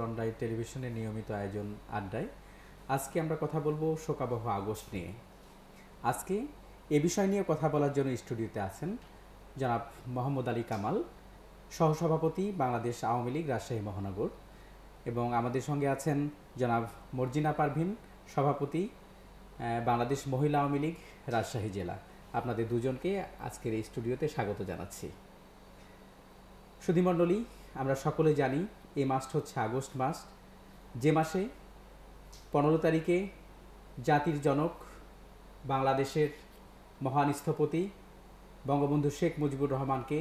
টন্ডাই টেলিভিশনে নিয়মিত আয়োজন আড্ডায় আজকে আমরা কথা বলবো শোকাবহ আগস্ট নিয়ে আজকে এ বিষয় নিয়ে কথা বলার জন্য স্টুডিওতে আছেন জনাব মোহাম্মদ আলী কামাল সহসভাপতি বাংলাদেশ আওয়ামী লীগ রাজশাহী মহানগর এবং আমাদের সঙ্গে আছেন জনাব মর্জিনা পারভিন সভাপতি বাংলাদেশ মহিলা আওয়ামী লীগ রাজশাহী জেলা আপনাদের দুজনকে আজকের এই স্টুডিওতে স্বাগত জানাচ্ছি সুধীমণ্ডলী আমরা সকলে জানি এই মাসটা হচ্ছে আগস্ট মাস যে মাসে পনেরো তারিখে জাতির জনক বাংলাদেশের মহান স্থপতি বঙ্গবন্ধু শেখ মুজিবুর রহমানকে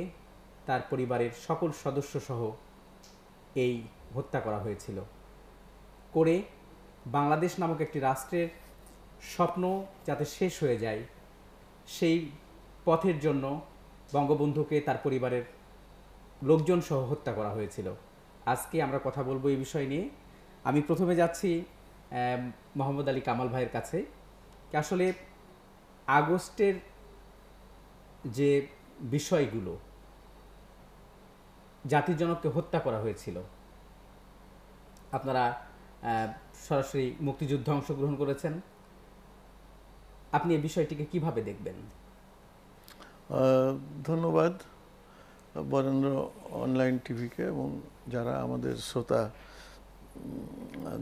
তার পরিবারের সকল সদস্য সহ এই হত্যা করা হয়েছিল করে বাংলাদেশ নামক একটি রাষ্ট্রের স্বপ্ন যাতে শেষ হয়ে যায় সেই পথের জন্য বঙ্গবন্ধুকে তার পরিবারের লোকজন সহ হত্যা করা হয়েছিল আজকে আমরা কথা বলবো এই বিষয় নিয়ে আমি প্রথমে যাচ্ছি মোহাম্মদ আলী কামাল ভাইয়ের কাছে আসলে আগস্টের যে বিষয়গুলো জাতির জনককে হত্যা করা হয়েছিল আপনারা সরাসরি মুক্তিযুদ্ধে অংশগ্রহণ করেছেন আপনি এই বিষয়টিকে কিভাবে দেখবেন ধন্যবাদ বরেন্দ্র অনলাইন টিভিকে এবং যারা আমাদের শ্রোতা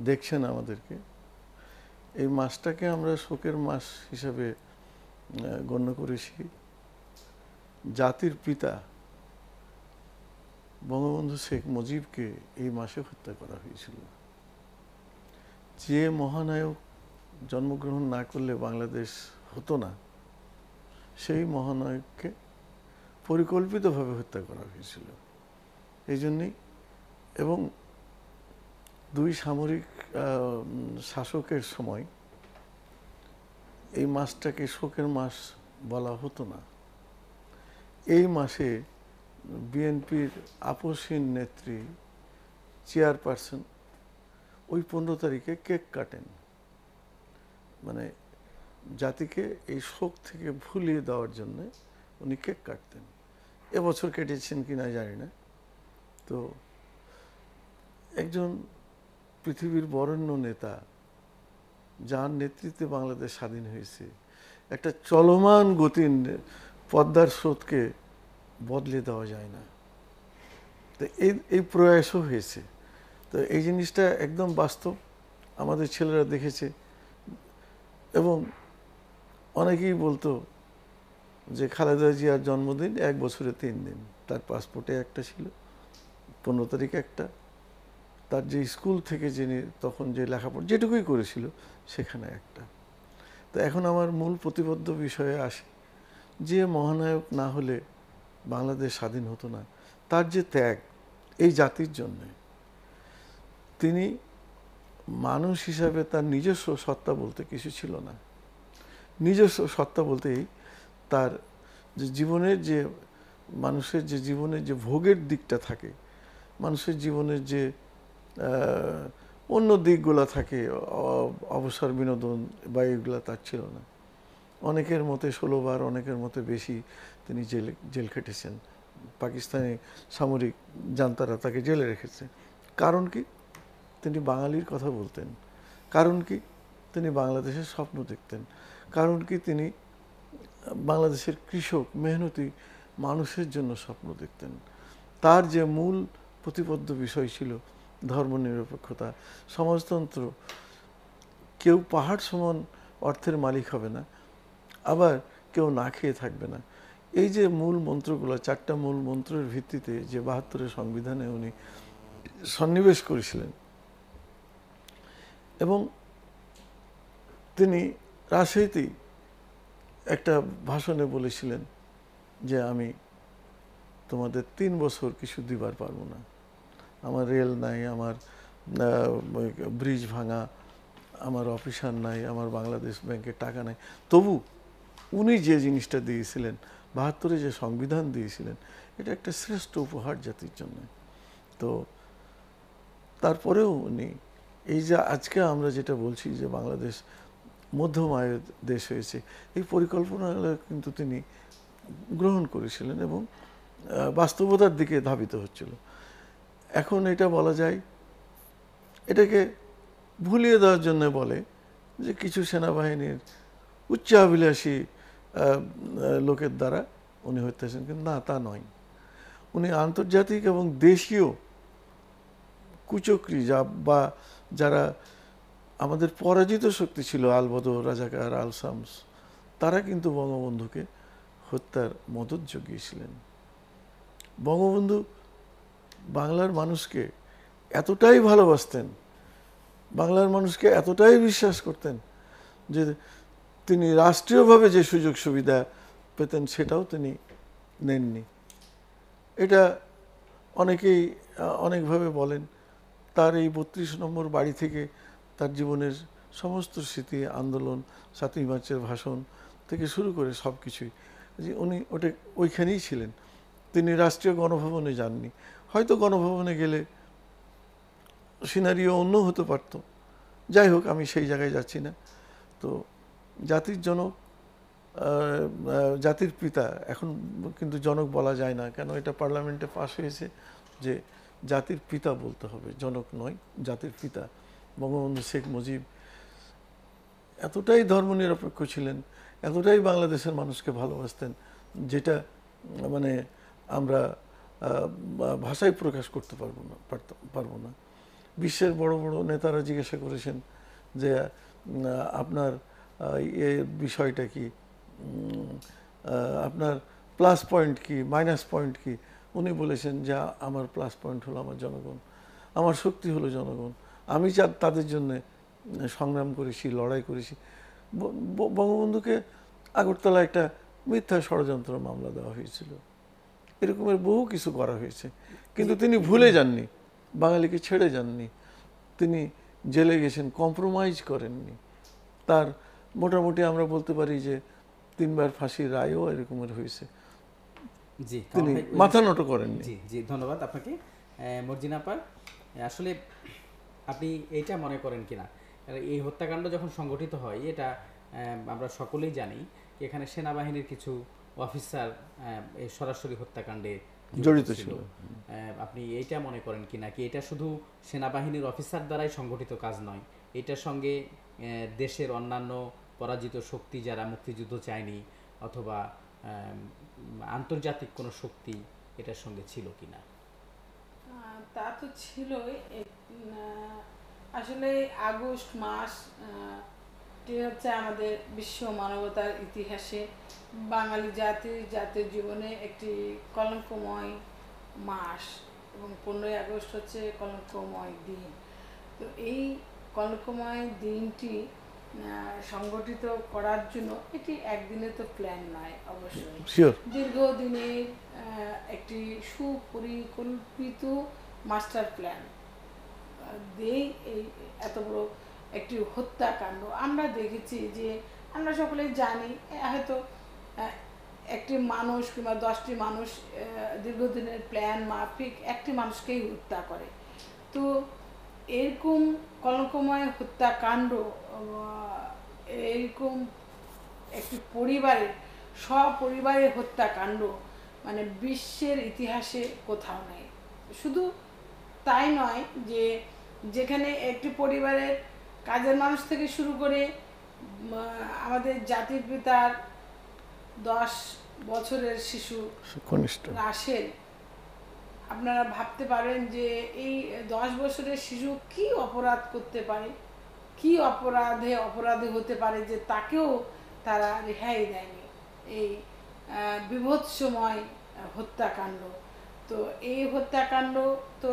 দেখছেন আমাদেরকে এই মাসটাকে আমরা শোকের মাস হিসাবে গণ্য করেছি জাতির পিতা বঙ্গবন্ধু শেখ মুজিবকে এই মাসে হত্যা করা হয়েছিল যে মহানায়ক জন্মগ্রহণ না করলে বাংলাদেশ হতো না সেই মহানায়ককে পরিকল্পিতভাবে হত্যা করা হয়েছিল এই জন্যেই এবং দুই সামরিক শাসকের সময় এই মাসটাকে শোকের মাস বলা হতো না এই মাসে বিএনপির আপসীন নেত্রী চেয়ারপারসন ওই পনেরো তারিখে কেক কাটেন মানে জাতিকে এই শোক থেকে ভুলিয়ে দেওয়ার জন্যে উনি কেক কাটতেন এবছর কেটেছেন কি না জানি না তো একজন পৃথিবীর বরেণ্য নেতা যার নেতৃত্বে বাংলাদেশ স্বাধীন হয়েছে একটা চলমান গতির পদ্মার স্রোতকে বদলে দেওয়া যায় না তো এই এই প্রয়াসও হয়েছে তো এই জিনিসটা একদম বাস্তব আমাদের ছেলেরা দেখেছে এবং অনেকেই বলতো যে খালেদা জিয়ার জন্মদিন এক বছরে তিন দিন তার পাসপোর্টে একটা ছিল পনেরো তারিখ একটা তার যে স্কুল থেকে যিনি তখন যে লেখাপড়া যেটুকুই করেছিল সেখানে একটা তো এখন আমার মূল প্রতিবদ্ধ বিষয়ে আসে যে মহানায়ক না হলে বাংলাদেশ স্বাধীন হতো না তার যে ত্যাগ এই জাতির জন্যে তিনি মানুষ হিসাবে তার নিজস্ব সত্তা বলতে কিছু ছিল না নিজস্ব সত্তা বলতেই তার যে জীবনের যে মানুষের যে জীবনের যে ভোগের দিকটা থাকে মানুষের জীবনের যে অন্য দিকগুলো থাকে অবসর বিনোদন বা এগুলো তার ছিল না অনেকের মতে ষোলোবার অনেকের মতে বেশি তিনি জেল জেল খেটেছেন পাকিস্তানি সামরিক জান্তারা তাকে জেলে রেখেছে কারণ কি তিনি বাঙালির কথা বলতেন কারণ কি তিনি বাংলাদেশের স্বপ্ন দেখতেন কারণ কি তিনি বাংলাদেশের কৃষক মেহনতি মানুষের জন্য স্বপ্ন দেখতেন তার যে মূল প্রতিবদ্ধ বিষয় ছিল ধর্মনিরপেক্ষতা সমাজতন্ত্র কেউ পাহাড় সমান অর্থের মালিক হবে না আবার কেউ না খেয়ে থাকবে না এই যে মূল মন্ত্রগুলো চারটা মূল মন্ত্রের ভিত্তিতে যে বাহাত্তরের সংবিধানে উনি সন্নিবেশ করেছিলেন এবং তিনি রাজনীতি একটা ভাষণে বলেছিলেন যে আমি তোমাদের তিন বছর কিছু দিবার পারবো না আমার রেল নাই আমার ব্রিজ ভাঙা আমার অফিসার নাই আমার বাংলাদেশ ব্যাংকে টাকা নাই তবু উনি যে জিনিসটা দিয়েছিলেন বাহাত্তরে যে সংবিধান দিয়েছিলেন এটা একটা শ্রেষ্ঠ উপহার জাতির জন্য তো তারপরেও উনি এই যে আজকে আমরা যেটা বলছি যে বাংলাদেশ মধ্যম আয়ের দেশ হয়েছে এই পরিকল্পনা কিন্তু তিনি গ্রহণ করেছিলেন এবং বাস্তবতার দিকে ধাবিত হচ্ছিল এখন এটা বলা যায় এটাকে ভুলিয়ে দেওয়ার জন্য বলে যে কিছু সেনাবাহিনীর উচ্চাভিলাষী লোকের দ্বারা উনি হত্যা কিন্তু না তা নয় উনি আন্তর্জাতিক এবং দেশীয় কুচক্রি যা বা যারা আমাদের পরাজিত শক্তি ছিল আলবদর রাজাকার আল শামস তারা কিন্তু বঙ্গবন্ধুকে হত্যার মদত জগিয়েছিলেন বঙ্গবন্ধু বাংলার মানুষকে এতটাই ভালোবাসতেন বাংলার মানুষকে এতটাই বিশ্বাস করতেন যে তিনি রাষ্ট্রীয়ভাবে যে সুযোগ সুবিধা পেতেন সেটাও তিনি নেননি এটা অনেকেই অনেকভাবে বলেন তার এই বত্রিশ নম্বর বাড়ি থেকে তার জীবনের সমস্ত স্মৃতি আন্দোলন সাতই মার্চের ভাষণ থেকে শুরু করে সব কিছুই যে উনি ওটা ওইখানেই ছিলেন তিনি রাষ্ট্রীয় গণভবনে যাননি হয়তো গণভবনে গেলে সিনারিও অন্য হতে পারত যাই হোক আমি সেই জায়গায় যাচ্ছি না তো জাতির জনক জাতির পিতা এখন কিন্তু জনক বলা যায় না কেন এটা পার্লামেন্টে পাশ হয়েছে যে জাতির পিতা বলতে হবে জনক নয় জাতির পিতা বঙ্গবন্ধু শেখ মুজিব এতটাই ধর্ম নিরপেক্ষ ছিলেন এতটাই বাংলাদেশের মানুষকে ভালোবাসতেন যেটা মানে আমরা ভাষায় প্রকাশ করতে পারবো না পারবো না বিশ্বের বড় বড় নেতারা জিজ্ঞাসা করেছেন যে আপনার এ বিষয়টা কি আপনার প্লাস পয়েন্ট কি মাইনাস পয়েন্ট কি উনি বলেছেন যে আমার প্লাস পয়েন্ট হলো আমার জনগণ আমার শক্তি হলো জনগণ আমি যা তাদের জন্য সংগ্রাম করেছি লড়াই করেছি বঙ্গবন্ধুকে আগরতলা একটা মিথ্যা ষড়যন্ত্র মামলা দেওয়া হয়েছিল এরকমের বহু কিছু করা হয়েছে কিন্তু তিনি ভুলে যাননি বাঙালিকে ছেড়ে যাননি তিনি জেলে গেছেন কম্প্রোমাইজ করেননি তার মোটামুটি আমরা বলতে পারি যে তিনবার ফাঁসির রায়ও এরকমের হয়েছে তিনি মাথা নট করেন জি জি ধন্যবাদ আপনাকে মর্জিনা আপা আসলে আপনি এটা মনে করেন কিনা এই হত্যাকাণ্ড যখন সংগঠিত হয় এটা আমরা সকলেই জানি এখানে সেনাবাহিনীর কিছু অফিসার সরাসরি হত্যাকাণ্ডে জড়িত ছিল আপনি এইটা মনে করেন কি কি এটা শুধু সেনাবাহিনীর অফিসার দ্বারাই সংগঠিত কাজ নয় এটার সঙ্গে দেশের অন্যান্য পরাজিত শক্তি যারা মুক্তিযুদ্ধ চায়নি অথবা আন্তর্জাতিক কোনো শক্তি এটার সঙ্গে ছিল কিনা তা তো ছিলই আসলে আগস্ট মাস হচ্ছে আমাদের বিশ্ব মানবতার ইতিহাসে বাঙালি জাতির জাতির জীবনে একটি কলঙ্কময় মাস এবং পনেরোই আগস্ট হচ্ছে কলঙ্কময় দিন তো এই কলঙ্কময় দিনটি সংগঠিত করার জন্য এটি একদিনে তো প্ল্যান নয় অবশ্যই দীর্ঘদিনের একটি সুপরিকল্পিত মাস্টার প্ল্যান দিয়েই এই এত বড় একটি হত্যাকাণ্ড আমরা দেখেছি যে আমরা সকলেই জানি হয়তো একটি মানুষ কিংবা দশটি মানুষ দীর্ঘদিনের প্ল্যান মাফিক একটি মানুষকেই হত্যা করে তো এরকম কলঙ্কময় হত্যাকাণ্ড এরকম একটি পরিবারের সপরিবারের হত্যাকাণ্ড মানে বিশ্বের ইতিহাসে কোথাও নেই শুধু তাই নয় যে যেখানে একটি পরিবারের কাজের মানুষ থেকে শুরু করে আমাদের জাতির পিতার দশ বছরের শিশু রাশের আপনারা ভাবতে পারেন যে এই দশ বছরের শিশু কি অপরাধ করতে পারে কি অপরাধে অপরাধে হতে পারে যে তাকেও তারা রেহাই দেয়নি এই বিভৎসময় হত্যাকাণ্ড তো এই হত্যাকাণ্ড তো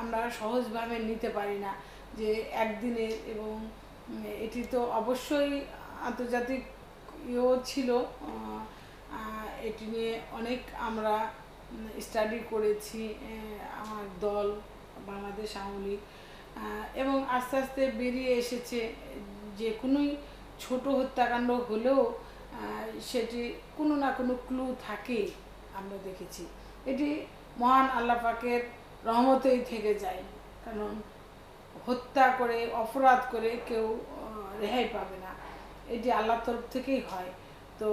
আমরা সহজভাবে নিতে পারি না যে একদিনের এবং এটি তো অবশ্যই আন্তর্জাতিক ইয়েও ছিল এটি নিয়ে অনেক আমরা স্টাডি করেছি আমার দল বাংলাদেশ আওয়ামী এবং আস্তে আস্তে বেরিয়ে এসেছে যে কোনোই ছোট হত্যাকাণ্ড হলেও সেটি কোনো না কোনো ক্লু থাকে আমরা দেখেছি এটি মহান আল্লাহ পাকের রহমতেই থেকে যায় কারণ হত্যা করে অপরাধ করে কেউ রেহাই পাবে না এটি আল্লাহ তরফ থেকেই হয় তো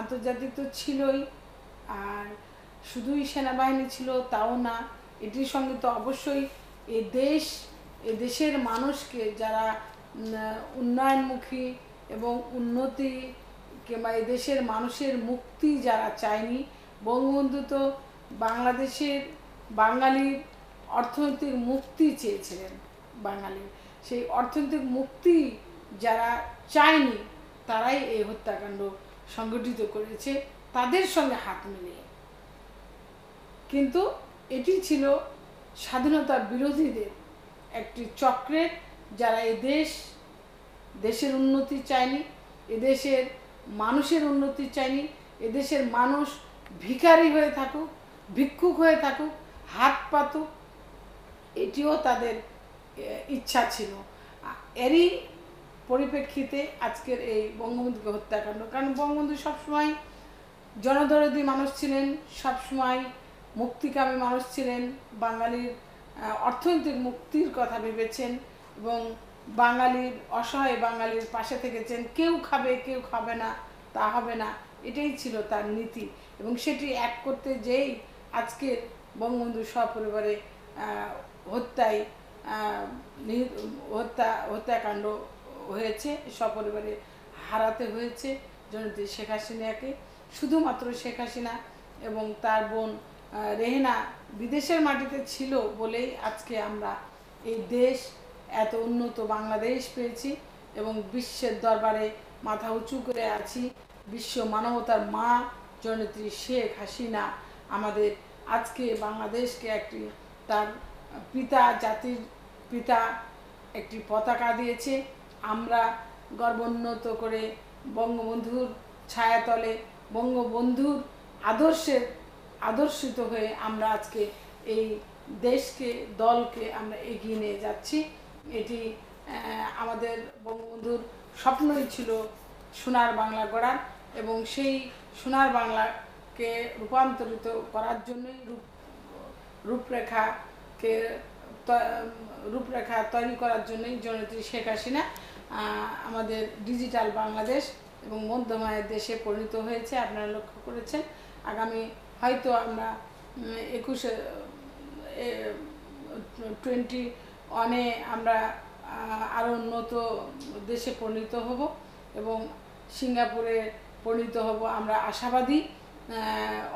আন্তর্জাতিক তো ছিলই আর শুধুই সেনাবাহিনী ছিল তাও না এটির সঙ্গে তো অবশ্যই এ দেশ এ দেশের মানুষকে যারা উন্নয়নমুখী এবং উন্নতি কিংবা এদেশের মানুষের মুক্তি যারা চায়নি বঙ্গবন্ধু তো বাংলাদেশের বাঙালির অর্থনৈতিক মুক্তি চেয়েছিলেন বাঙালির সেই অর্থনৈতিক মুক্তি যারা চায়নি তারাই এই হত্যাকাণ্ড সংগঠিত করেছে তাদের সঙ্গে হাত মিলিয়ে কিন্তু এটি ছিল স্বাধীনতা বিরোধীদের একটি চক্রের যারা এ দেশ দেশের উন্নতি চায়নি এদেশের মানুষের উন্নতি চায়নি এদেশের মানুষ ভিকারি হয়ে থাকুক ভিক্ষুক হয়ে থাকুক হাত পাতুক এটিও তাদের ইচ্ছা ছিল এরই পরিপ্রেক্ষিতে আজকের এই বঙ্গবন্ধুকে হত্যাকাণ্ড কারণ বঙ্গবন্ধু সবসময় জনধরদী মানুষ ছিলেন সবসময় মুক্তিকামী মানুষ ছিলেন বাঙালির অর্থনৈতিক মুক্তির কথা ভেবেছেন এবং বাঙালির অসহায় বাঙালির পাশে থেকেছেন কেউ খাবে কেউ খাবে না তা হবে না এটাই ছিল তার নীতি এবং সেটি এক করতে যেই আজকের বঙ্গবন্ধু সপরিবারে হত্যায় হত্যা হত্যাকাণ্ড হয়েছে সপরিবারে হারাতে হয়েছে জনতি শেখ হাসিনাকে শুধুমাত্র শেখ হাসিনা এবং তার বোন রেহেনা বিদেশের মাটিতে ছিল বলেই আজকে আমরা এই দেশ এত উন্নত বাংলাদেশ পেয়েছি এবং বিশ্বের দরবারে মাথা উঁচু করে আছি বিশ্ব মানবতার মা জনত্রী শেখ হাসিনা আমাদের আজকে বাংলাদেশকে একটি তার পিতা জাতির পিতা একটি পতাকা দিয়েছে আমরা গর্বোন্নত করে বঙ্গবন্ধুর ছায়াতলে বঙ্গবন্ধুর আদর্শের আদর্শিত হয়ে আমরা আজকে এই দেশকে দলকে আমরা এগিয়ে নিয়ে যাচ্ছি এটি আমাদের বঙ্গবন্ধুর স্বপ্নই ছিল সোনার বাংলা গড়ার এবং সেই সোনার বাংলা কে রূপান্তরিত করার জন্যই রূপ রূপরেখাকে রূপরেখা তৈরি করার জন্যই জননেত্রী শেখ হাসিনা আমাদের ডিজিটাল বাংলাদেশ এবং মধ্যমায়ের দেশে পরিণত হয়েছে আপনারা লক্ষ্য করেছেন আগামী হয়তো আমরা একুশে টোয়েন্টি ওয়ানে আমরা আরও উন্নত দেশে পরিণত হব এবং সিঙ্গাপুরে পরিণত হব আমরা আশাবাদী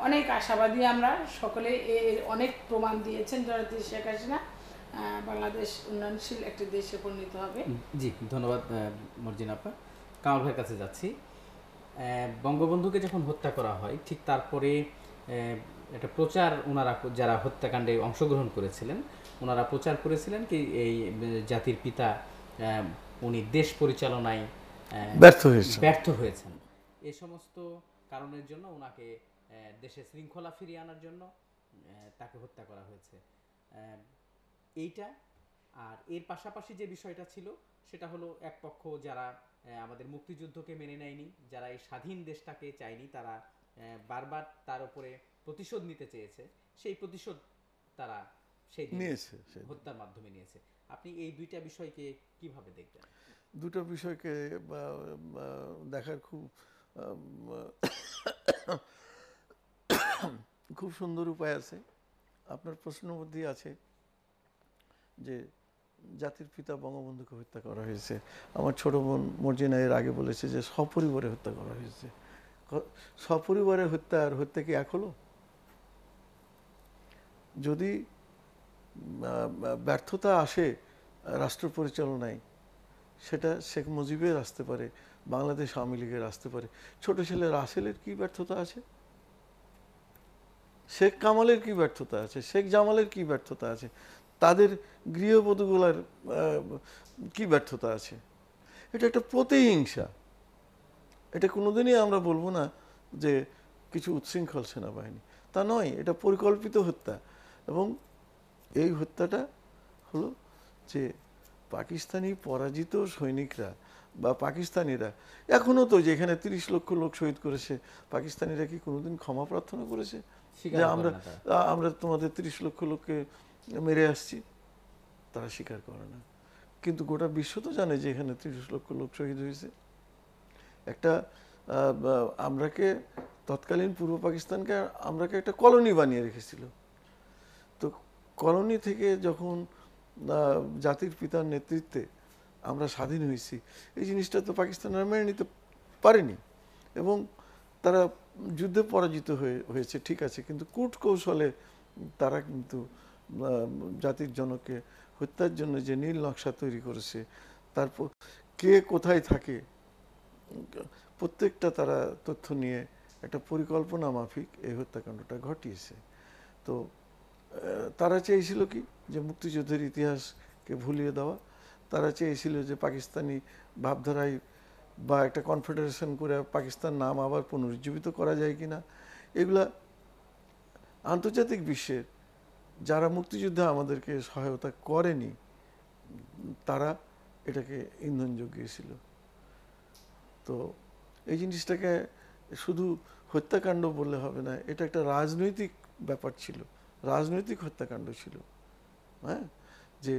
অনেক আশাবাদী আমরা সকলে এর অনেক প্রমাণ দিয়েছেন জনতি শেখ হাসিনা বাংলাদেশ উন্নয়নশীল একটি দেশে পরিণত হবে জি ধন্যবাদ মর্জিন আপা কামাল ভাইয়ের কাছে যাচ্ছি বঙ্গবন্ধুকে যখন হত্যা করা হয় ঠিক তারপরে একটা প্রচার ওনারা যারা হত্যাকাণ্ডে অংশগ্রহণ করেছিলেন ওনারা প্রচার করেছিলেন কি এই জাতির পিতা উনি দেশ পরিচালনায় ব্যর্থ হয়েছেন ব্যর্থ হয়েছেন এ সমস্ত কারণের জন্য ওনাকে দেশে শৃঙ্খলা ফিরিয়ে আনার জন্য তাকে হত্যা করা হয়েছে এইটা আর এর পাশাপাশি যে বিষয়টা ছিল সেটা হলো এক পক্ষ যারা আমাদের মুক্তিযুদ্ধকে মেনে নেয়নি যারা এই স্বাধীন দেশটাকে চায়নি তারা বারবার তার উপরে প্রতিশোধ নিতে চেয়েছে সেই প্রতিশোধ তারা সেই নিয়েছে হত্যার মাধ্যমে নিয়েছে আপনি এই দুইটা বিষয়কে কিভাবে দেখবেন দুটো বিষয়কে দেখার খুব খুব সুন্দর উপায় আছে আপনার প্রশ্ন মধ্যে আছে যে জাতির পিতা বঙ্গবন্ধুকে হত্যা করা হয়েছে আমার ছোট বোন মর্জিনা এর আগে বলেছে যে সপরিবারে হত্যা করা হয়েছে সপরিবারে হত্যা আর হত্যা কি এক হলো যদি ব্যর্থতা আসে রাষ্ট্র পরিচালনায় সেটা শেখ মুজিবের আসতে পারে বাংলাদেশ আওয়ামী লীগের আসতে পারে ছোট ছেলে রাসেলের কি ব্যর্থতা আছে শেখ কামালের কি ব্যর্থতা আছে শেখ জামালের কি ব্যর্থতা আছে তাদের গৃহবধূগুলার কি ব্যর্থতা আছে এটা একটা প্রতিহিংসা এটা কোনোদিনই আমরা বলবো না যে কিছু উচ্ছৃঙ্খল সেনাবাহিনী তা নয় এটা পরিকল্পিত হত্যা এবং এই হত্যাটা হলো যে পাকিস্তানি পরাজিত সৈনিকরা বা পাকিস্তানিরা এখনও তো যেখানে তিরিশ লক্ষ লোক শহীদ করেছে পাকিস্তানিরা কি কোনোদিন ক্ষমা প্রার্থনা করেছে যে আমরা আমরা তোমাদের তিরিশ লক্ষ লোককে মেরে আসছি তারা স্বীকার করে না কিন্তু গোটা বিশ্ব তো জানে যে এখানে তিরিশ লক্ষ লোক শহীদ হয়েছে একটা আমরাকে তৎকালীন পূর্ব পাকিস্তানকে আমরাকে একটা কলোনি বানিয়ে রেখেছিল তো কলোনি থেকে যখন জাতির পিতার নেতৃত্বে আমরা স্বাধীন হয়েছি এই জিনিসটা তো পাকিস্তানের মেনে নিতে পারেনি এবং তারা যুদ্ধে পরাজিত হয়ে হয়েছে ঠিক আছে কিন্তু কূট কৌশলে তারা কিন্তু জাতির জনকে হত্যার জন্য যে নীল নকশা তৈরি করেছে তারপর কে কোথায় থাকে প্রত্যেকটা তারা তথ্য নিয়ে একটা পরিকল্পনা মাফিক এই হত্যাকাণ্ডটা ঘটিয়েছে তো তারা চেয়েছিল কি যে মুক্তিযুদ্ধের ইতিহাসকে ভুলিয়ে দেওয়া তারা চেয়েছিল যে পাকিস্তানি ভাবধারায় বা একটা কনফেডারেশন করে পাকিস্তান নাম আবার পুনরুজ্জীবিত করা যায় কি না এগুলা আন্তর্জাতিক বিশ্বের যারা মুক্তিযুদ্ধে আমাদেরকে সহায়তা করেনি তারা এটাকে ইন্ধন যোগিয়েছিল তো এই জিনিসটাকে শুধু হত্যাকাণ্ড বললে হবে না এটা একটা রাজনৈতিক ব্যাপার ছিল রাজনৈতিক হত্যাকাণ্ড ছিল হ্যাঁ যে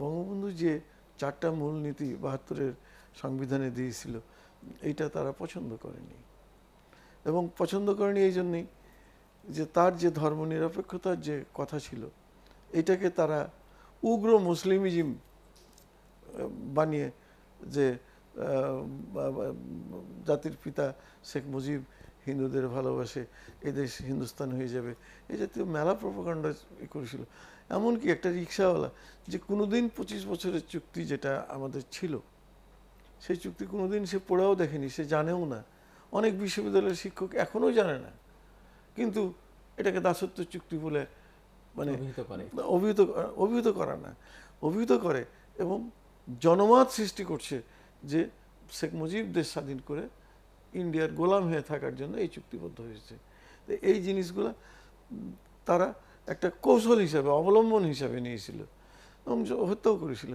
বঙ্গবন্ধু যে চারটা মূলনীতি বাহাত্তরের সংবিধানে দিয়েছিল এইটা তারা পছন্দ করেনি এবং পছন্দ করেনি এই জন্যেই যে তার যে ধর্মনিরপেক্ষতার যে কথা ছিল এটাকে তারা উগ্র মুসলিমিজম বানিয়ে যে জাতির পিতা শেখ মুজিব হিন্দুদের ভালোবাসে এদেশ হিন্দুস্তান হয়ে যাবে এই জাতীয় মেলা প্রপাকাণ্ড করেছিল এমনকি একটা রিক্সাওয়ালা যে কোনোদিন পঁচিশ বছরের চুক্তি যেটা আমাদের ছিল সেই চুক্তি কোনোদিন সে পড়াও দেখেনি সে জানেও না অনেক বিশ্ববিদ্যালয়ের শিক্ষক এখনও জানে না কিন্তু এটাকে দাসত্ব চুক্তি বলে মানে অভিহিত অভিহিত করা না অভিহিত করে এবং জনমত সৃষ্টি করছে যে শেখ মুজিব দেশ স্বাধীন করে ইন্ডিয়ার গোলাম হয়ে থাকার জন্য এই চুক্তিবদ্ধ হয়েছে তো এই জিনিসগুলো তারা একটা কৌশল হিসাবে অবলম্বন হিসাবে নিয়েছিল হত্যাও করেছিল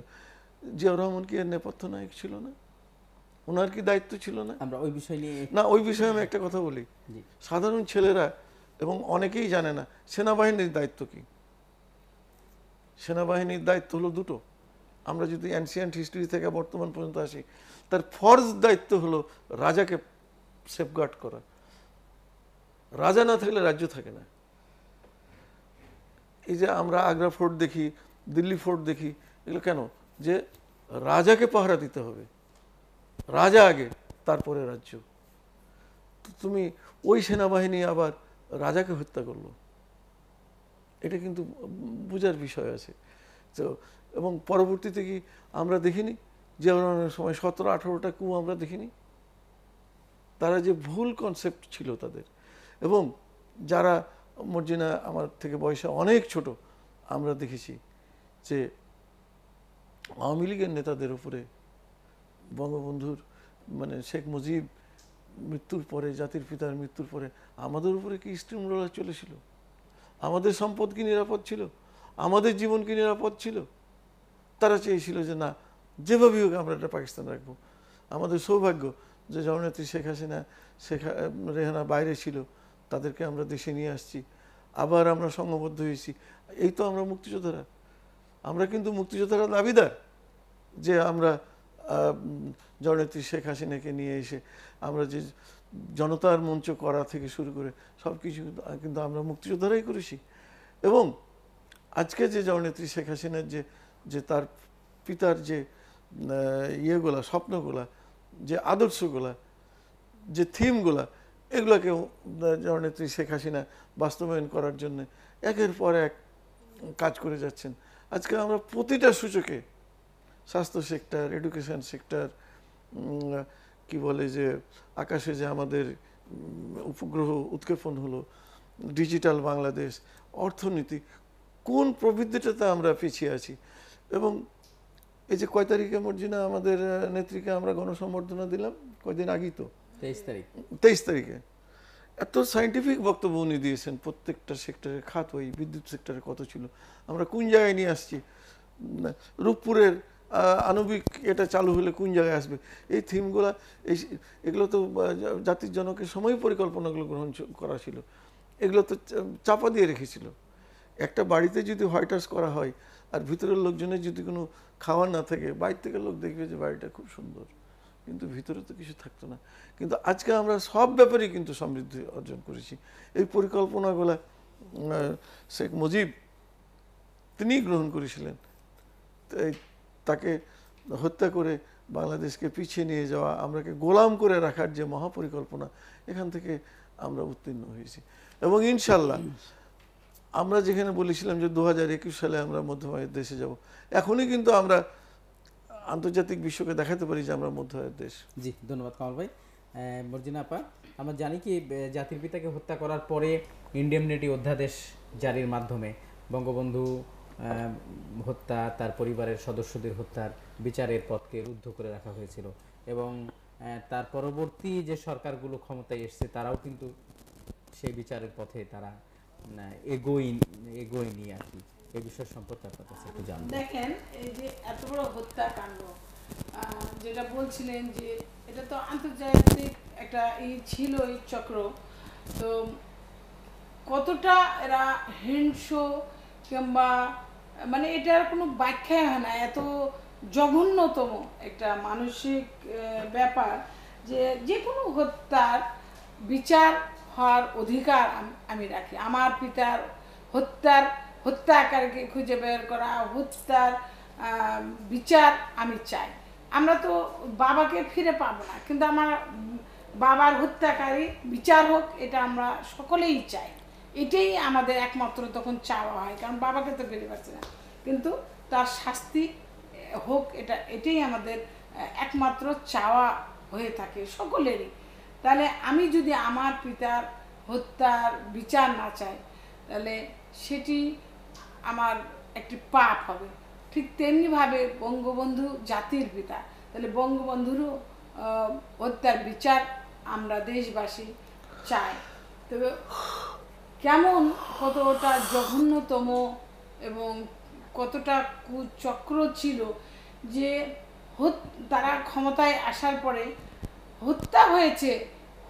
জিয়াউর রহমান কি এর নেপথ্য নায়ক ছিল না ওনার কি দায়িত্ব ছিল না আমরা ওই বিষয় নিয়ে না ওই বিষয়ে আমি একটা কথা বলি সাধারণ ছেলেরা এবং অনেকেই জানে না সেনাবাহিনীর দায়িত্ব কি সেনাবাহিনীর দায়িত্ব হলো দুটো আমরা যদি অ্যান্সিয়ান্ট হিস্ট্রি থেকে বর্তমান পর্যন্ত আসি তার ফর্জ দায়িত্ব হলো রাজাকে সেফগার্ড করা রাজা না থাকলে রাজ্য থাকে না এই যে আমরা আগ্রা ফোর্ট দেখি দিল্লি ফোর্ট দেখি এগুলো কেন যে রাজাকে পাহারা দিতে হবে রাজা আগে তারপরে রাজ্য তুমি ওই সেনাবাহিনী আবার রাজাকে হত্যা করলো এটা কিন্তু বোঝার বিষয় আছে তো এবং পরবর্তীতে কি আমরা দেখিনি যে সময় সতেরো আঠেরোটা কু আমরা দেখিনি তারা যে ভুল কনসেপ্ট ছিল তাদের এবং যারা মর্জিনা আমার থেকে বয়সে অনেক ছোট আমরা দেখেছি যে আওয়ামী লীগের নেতাদের উপরে বঙ্গবন্ধুর মানে শেখ মুজিব মৃত্যুর পরে জাতির পিতার মৃত্যুর পরে আমাদের উপরে কি স্ট্রিম রোলার চলেছিল আমাদের সম্পদ কি নিরাপদ ছিল আমাদের জীবন কি নিরাপদ ছিল তারা চেয়েছিল যে না যেভাবেই হোক আমরা এটা পাকিস্তান রাখবো আমাদের সৌভাগ্য যে জননেত্রী শেখ হাসিনা শেখ রেহানা বাইরে ছিল তাদেরকে আমরা দেশে নিয়ে আসছি আবার আমরা সংঘবদ্ধ হয়েছি এই তো আমরা মুক্তিযোদ্ধারা আমরা কিন্তু মুক্তিযোদ্ধারা দাবিদার যে আমরা জননেত্রী শেখ হাসিনাকে নিয়ে এসে আমরা যে জনতার মঞ্চ করা থেকে শুরু করে সব কিছু কিন্তু আমরা মুক্তিযোদ্ধারাই করেছি এবং আজকে যে জননেত্রী শেখ হাসিনার যে যে তার পিতার যে ইয়েগুলা স্বপ্নগুলা যে আদর্শগুলা যে থিমগুলা এগুলোকে জননেত্রী শেখ হাসিনা বাস্তবায়ন করার জন্য একের পর এক কাজ করে যাচ্ছেন আজকে আমরা প্রতিটা সূচকে স্বাস্থ্য সেক্টর এডুকেশন সেক্টর কি বলে যে আকাশে যে আমাদের উপগ্রহ উৎক্ষেপণ হলো ডিজিটাল বাংলাদেশ অর্থনীতি কোন প্রবৃদ্ধিটাতে আমরা পিছিয়ে আছি এবং এই যে কয় তারিখে মর্জিনা আমাদের নেত্রীকে আমরা গণসম্বর্ধনা দিলাম কয়দিন আগেই তো তেইশ তারিখ তেইশ তারিখে এত সাইন্টিফিক বক্তব্য উনি দিয়েছেন প্রত্যেকটা সেক্টরে খাত ওই বিদ্যুৎ সেক্টরে কত ছিল আমরা কোন জায়গায় নিয়ে আসছি রূপপুরের আণবিক এটা চালু হলে কোন জায়গায় আসবে এই থিমগুলো এই এগুলো তো জাতির জনকের সময় পরিকল্পনাগুলো গ্রহণ করা ছিল এগুলো তো চাপা দিয়ে রেখেছিল একটা বাড়িতে যদি হোয়াইট হাউস করা হয় আর ভিতরের লোকজনের যদি কোনো খাওয়া না থাকে বাইর থেকে লোক দেখবে যে বাড়িটা খুব সুন্দর কিন্তু ভিতরে তো কিছু থাকতো না কিন্তু আজকে আমরা সব ব্যাপারেই কিন্তু সমৃদ্ধি অর্জন করেছি এই পরিকল্পনাগুলো শেখ মুজিব তিনি গ্রহণ করেছিলেন তাকে হত্যা করে বাংলাদেশকে পিছিয়ে নিয়ে যাওয়া আমরাকে গোলাম করে রাখার যে মহাপরিকল্পনা এখান থেকে আমরা উত্তীর্ণ হয়েছি এবং ইনশাল্লাহ আমরা যেখানে বলেছিলাম যে দু সালে আমরা মধ্য আয়ের দেশে যাব এখনই কিন্তু আমরা আন্তর্জাতিক বিশ্বকে দেখাতে পারি যে আমরা মধ্য আয়ের দেশ জি ধন্যবাদ কামাল ভাই মর্জিনা আপা আমরা জানি কি জাতির পিতাকে হত্যা করার পরে ইন্ডেমনিটি অধ্যাদেশ জারির মাধ্যমে বঙ্গবন্ধু হত্যা তার পরিবারের সদস্যদের হত্যার বিচারের পথকে রুদ্ধ করে রাখা হয়েছিল এবং তার পরবর্তী যে সরকারগুলো ক্ষমতায় এসছে তারাও কিন্তু সেই বিচারের পথে তারা না এগোই আর কি এ বিষয় সম্পর্কে আপনার কাছে একটু জানবো দেখেন এই যে এত বড় হত্যাকাণ্ড যেটা বলছিলেন যে এটা তো আন্তর্জাতিক একটা ই ছিল এই চক্র তো কতটা এরা হিংস কিংবা মানে এটার কোনো ব্যাখ্যা হয় না এত জঘন্যতম একটা মানসিক ব্যাপার যে যে কোনো হত্যার বিচার হওয়ার অধিকার আমি রাখি আমার পিতার হত্যার হত্যাকারীকে খুঁজে বের করা হত্যার বিচার আমি চাই আমরা তো বাবাকে ফিরে পাবো না কিন্তু আমার বাবার হত্যাকারী বিচার হোক এটা আমরা সকলেই চাই এটাই আমাদের একমাত্র তখন চাওয়া হয় কারণ বাবাকে তো ফিরে পাচ্ছে না কিন্তু তার শাস্তি হোক এটা এটাই আমাদের একমাত্র চাওয়া হয়ে থাকে সকলেরই তাহলে আমি যদি আমার পিতার হত্যার বিচার না চাই তাহলে সেটি আমার একটি পাপ হবে ঠিক তেমনিভাবে বঙ্গবন্ধু জাতির পিতা তাহলে বঙ্গবন্ধুরও হত্যার বিচার আমরা দেশবাসী চাই তবে কেমন কতটা জঘন্যতম এবং কতটা কুচক্র ছিল যে তারা ক্ষমতায় আসার পরে হত্যা হয়েছে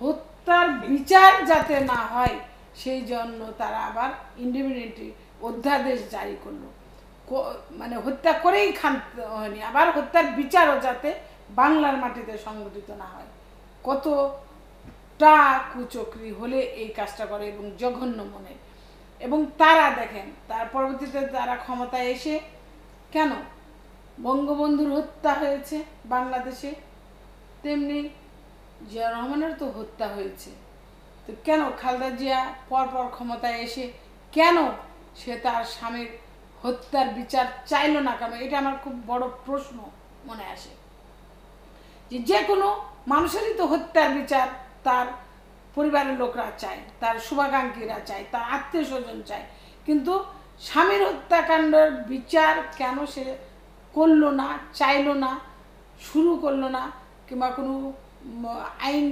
হত্যার বিচার যাতে না হয় সেই জন্য তারা আবার ইন্ডিপেন্ডেন্টলি অধ্যাদেশ জারি করলো মানে হত্যা করেই খান হয়নি মানে আবার হত্যার বিচারও যাতে বাংলার মাটিতে সংগঠিত না হয় কতটা কুচক্রি হলে এই কাজটা করে এবং জঘন্য মনে এবং তারা দেখেন তার পরবর্তীতে তারা ক্ষমতায় এসে কেন বঙ্গবন্ধুর হত্যা হয়েছে বাংলাদেশে তেমনি জিয়া রহমানের তো হত্যা হয়েছে তো কেন খালদা জিয়া পরপর ক্ষমতায় এসে কেন সে তার স্বামীর হত্যার বিচার চাইল না কেন এটা আমার খুব বড় প্রশ্ন মনে আসে যে যে কোনো মানুষেরই তো হত্যার বিচার তার পরিবারের লোকরা চায় তার শুভাকাঙ্ক্ষীরা চায় তার আত্মীয় স্বজন চায় কিন্তু স্বামীর হত্যাকাণ্ডের বিচার কেন সে করলো না চাইল না শুরু করলো না কিংবা কোনো আইন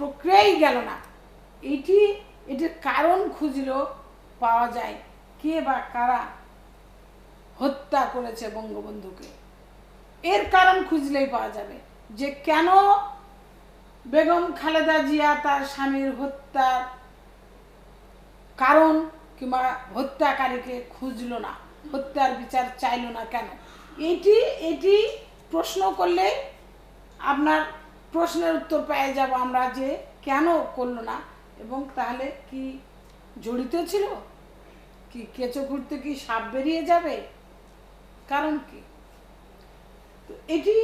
প্রক্রিয়াই গেল না এটি এটির কারণ খুঁজলেও পাওয়া যায় কে বা কারা হত্যা করেছে বঙ্গবন্ধুকে এর কারণ খুঁজলেই পাওয়া যাবে যে কেন বেগম খালেদা জিয়া তার স্বামীর হত্যার কারণ কিংবা হত্যাকারীকে খুঁজল না হত্যার বিচার চাইল না কেন এটি এটি প্রশ্ন করলে আপনার প্রশ্নের উত্তর পেয়ে যাব আমরা যে কেন করলো না এবং তাহলে কি জড়িত ছিল কি কেঁচো ঘুরতে কি সাপ বেরিয়ে যাবে কারণ কি এটি